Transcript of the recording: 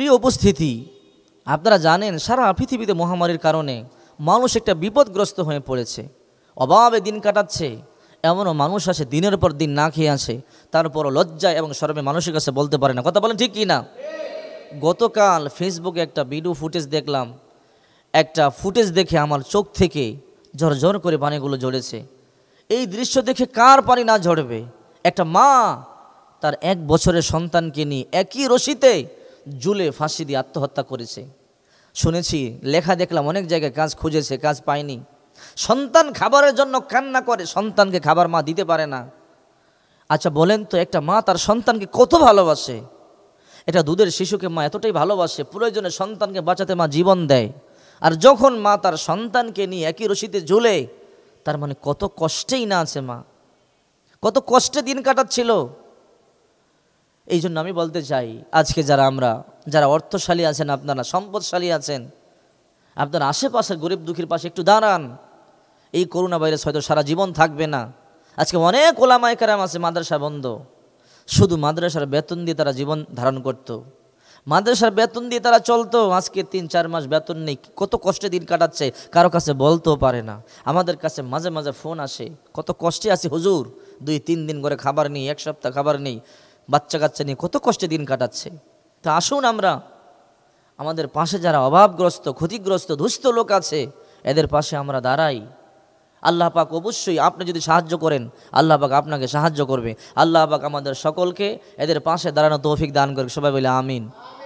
প্রিয় উপস্থিতি আপনারা জানেন সারা পৃথিবীতে মহামারীর কারণে মানুষ একটা বিপদগ্রস্ত হয়ে পড়েছে অভাবে দিন কাটাচ্ছে এমনও মানুষ আছে দিনের পর দিন না খেয়ে আছে তারপরও লজ্জায় এবং সর্বে মানুষের কাছে বলতে পারে না কথা বলেন ঠিক কি না গতকাল ফেসবুকে একটা ভিডিও ফুটেজ দেখলাম একটা ফুটেজ দেখে আমার চোখ থেকে ঝরঝর করে পানিগুলো ঝরেছে এই দৃশ্য দেখে কার পানি না ঝরবে একটা মা তার এক বছরের সন্তানকে নিয়ে একই রশিতে জুলে ফাঁসি দিয়ে আত্মহত্যা করেছে শুনেছি লেখা দেখলাম অনেক জায়গায় কাজ খুঁজেছে কাজ পায়নি সন্তান খাবারের জন্য কান্না করে সন্তানকে খাবার মা দিতে পারে না আচ্ছা বলেন তো একটা মা তার সন্তানকে কত ভালোবাসে এটা দুধের শিশুকে মা এতটাই ভালোবাসে প্রয়োজনে সন্তানকে বাঁচাতে মা জীবন দেয় আর যখন মা তার সন্তানকে নিয়ে একই রশিতে ঝুলে তার মানে কত কষ্টেই না আছে মা কত কষ্টে দিন কাটাচ্ছিল এই জন্য আমি বলতে চাই আজকে যারা আমরা যারা অর্থশালী আছেন আপনারা সম্পদশালী আছেন আপনার আশেপাশে গরিব দুঃখীর পাশে একটু দাঁড়ান এই করোনা ভাইরাস হয়তো সারা জীবন থাকবে না আজকে অনেক ওলামায় কারাম আছে মাদ্রাসা বন্ধ শুধু মাদ্রাসার বেতন দিয়ে তারা জীবন ধারণ করত। মাদ্রাসার বেতন দিয়ে তারা চলতো আজকে তিন চার মাস বেতন নেই কত কষ্টে দিন কাটাচ্ছে কারো কাছে বলতেও পারে না আমাদের কাছে মাঝে মাঝে ফোন আসে কত কষ্টে আছে হুজুর দুই তিন দিন করে খাবার নেই এক সপ্তাহ খাবার নেই বাচ্চা কাচ্চা নিয়ে কত কষ্টে দিন কাটাচ্ছে তা আসুন আমরা আমাদের পাশে যারা অভাবগ্রস্ত ক্ষতিগ্রস্ত দুস্থ লোক আছে এদের পাশে আমরা দাঁড়াই আল্লাহ পাক অবশ্যই আপনি যদি সাহায্য করেন আল্লাহ পাক আপনাকে সাহায্য করবে আল্লাহ পাক আমাদের সকলকে এদের পাশে দাঁড়ানো তৌফিক দান করবে সবাই বলে আমিন